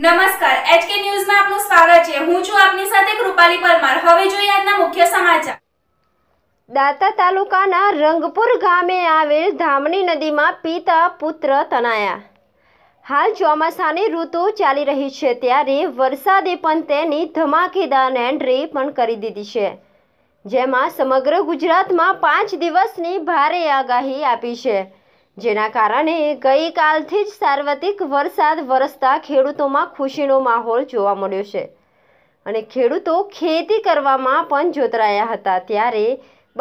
નમસ્કાર એચકે ન્યૂઝમાં આપનું સ્વાગત છે હું છું આપની સાથે કૃપાલી પરમાર હવે જોઈએ આજના મુખ્ય સમાચાર દાતા તાલુકાના રંગપુર ગામે આવેલ ધામણી નદીમાં પિતા પુત્ર તનાયા હાલ ચોમાસાની ઋતુ ચાલી રહી છે ત્યારે વરસાદે પણ તેની ધમાકેદાર એન્ટ્રી પણ કરી દીધી છે જેમાં સમગ્ર ગુજરાતમાં પાંચ દિવસની ભારે આગાહી આપી છે જેના કારણે ગઈકાલથી જ સાર્વત્રિક વરસાદ વરસતા ખેડૂતોમાં ખુશીનો માહોલ જોવા મળ્યો છે અને ખેડૂતો ખેતી કરવામાં પણ જોતરાયા હતા ત્યારે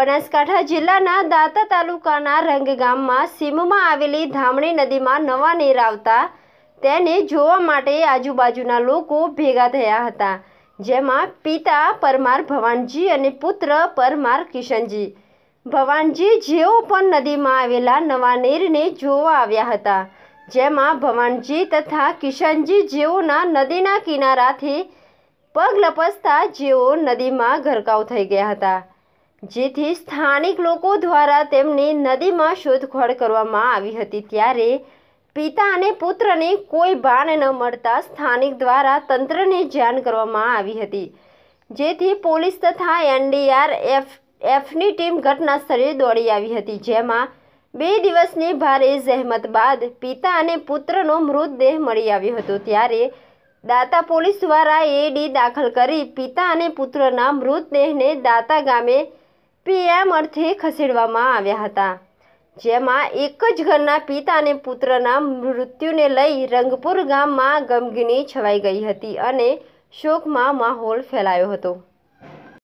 બનાસકાંઠા જિલ્લાના દાંતા તાલુકાના રંગગામમાં સીમમાં આવેલી ધામણી નદીમાં નવા નીર આવતા તેને જોવા માટે આજુબાજુના લોકો ભેગા થયા હતા જેમાં પિતા પરમાર ભવાનજી અને પુત્ર પરમાર કિશનજી ભવાનજી જેઓ પણ નદીમાં આવેલા નવા નીરને જોવા આવ્યા હતા જેમાં ભવાનજી તથા કિશનજી જેઓના નદીના કિનારાથી પગ લપસતા જેઓ નદીમાં ગરકાવ થઈ ગયા હતા જેથી સ્થાનિક લોકો દ્વારા તેમની નદીમાં શોધખોળ કરવામાં આવી હતી ત્યારે પિતા અને પુત્રને કોઈ બાણ ન મળતા સ્થાનિક દ્વારા તંત્રને જાણ કરવામાં આવી હતી જેથી પોલીસ તથા એનડીઆરએફ એફની ટીમ ઘટના સ્થળે દોડી આવી હતી જેમાં બે દિવસની ભારે જહેમત બાદ પિતા અને પુત્રનો મૃતદેહ મળી આવ્યો હતો ત્યારે દાતા પોલીસ દ્વારા એડી દાખલ કરી પિતા અને પુત્રના મૃતદેહને દાતા ગામે પીએમ અર્થે ખસેડવામાં આવ્યા હતા જેમાં એક જ ઘરના પિતા અને પુત્રના મૃત્યુને લઈ રંગપુર ગામમાં ગમગીની છવાઈ ગઈ હતી અને શોકમાં માહોલ ફેલાયો હતો